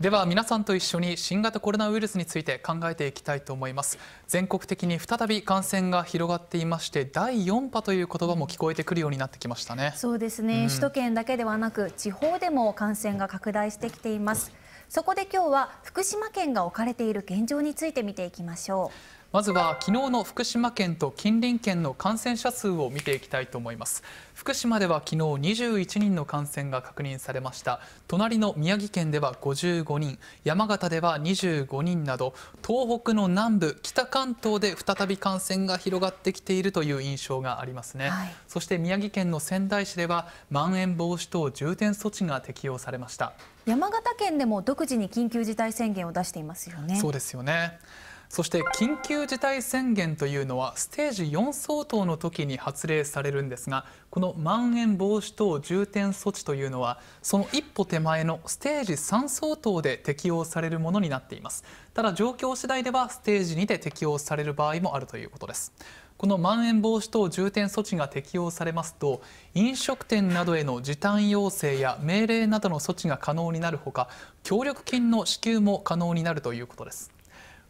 では皆さんと一緒に新型コロナウイルスについて考えていきたいと思います全国的に再び感染が広がっていまして第4波という言葉も聞こえてくるようになってきましたねそうですね、うん、首都圏だけではなく地方でも感染が拡大してきていますそこで今日は福島県が置かれている現状について見ていきましょうまずは昨日の福島県と近隣県の感染者数を見ていきたいと思います福島では昨日21人の感染が確認されました隣の宮城県では55人山形では25人など東北の南部北関東で再び感染が広がってきているという印象がありますね、はい、そして宮城県の仙台市ではまん延防止等重点措置が適用されました山形県でも独自に緊急事態宣言を出していますよねそうですよねそして緊急事態宣言というのはステージ4相当の時に発令されるんですがこのまん延防止等重点措置というのはその一歩手前のステージ3相当で適用されるものになっていますただ状況次第ではステージ2で適用される場合もあるということですこのまん延防止等重点措置が適用されますと飲食店などへの時短要請や命令などの措置が可能になるほか協力金の支給も可能になるということです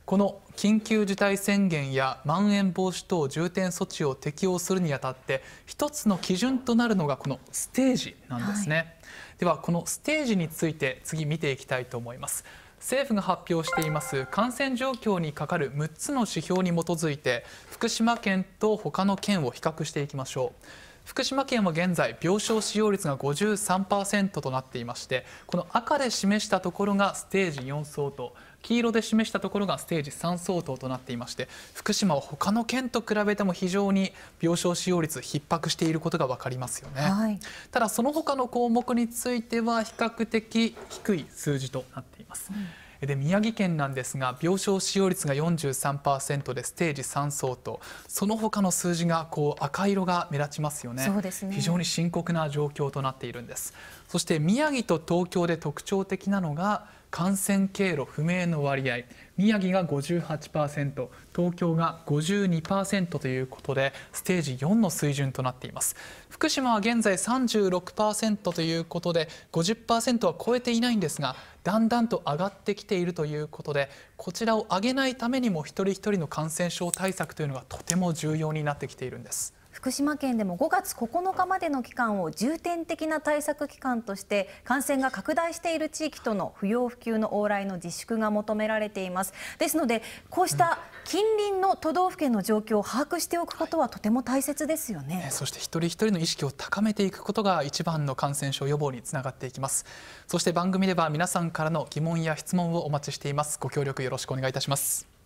この緊急事態宣言やまん延防止等重点措置を適用するにあたって一つの基準となるのがこのステージなんですね、はい、ではこのステージについて次見ていきたいと思います政府が発表しています感染状況にかかる6つの指標に基づいて福島県と他の県を比較していきましょう福島県は現在病床使用率が53%となっていましてこの赤で示したところがステージ4相当黄色で示したところがステージ3相当となっていまして福島は他の県と比べても非常に病床使用率逼迫していることが分かりますよね、はい、ただその他の項目については比較的低い数字となっています。うんで宮城県なんですが病床使用率が43%でステージ3相当その他の数字がこう赤色が目立ちますよね、そうですね、非常に深刻な状況となっているんですそして宮城と東京で特徴的なのが感染経路不明の割合宮城が58%東京が52%ということでステージ4の水準となっています福島は現在36%ということで50%は超えていないんですがだんだんと上がってきているということでこちらを上げないためにも一人一人の感染症対策というのがとても重要になってきているんです。福島県でも5月9日までの期間を重点的な対策期間として感染が拡大している地域との不要不急の往来の自粛が求められていますですのでこうした近隣の都道府県の状況を把握しておくことはとても大切ですよね、そして一人一人の意識を高めていくことが一番の感染症予防につながっていきますそして番組では皆さんからの疑問や質問をお待ちしていますご協力よろしくお願いいたします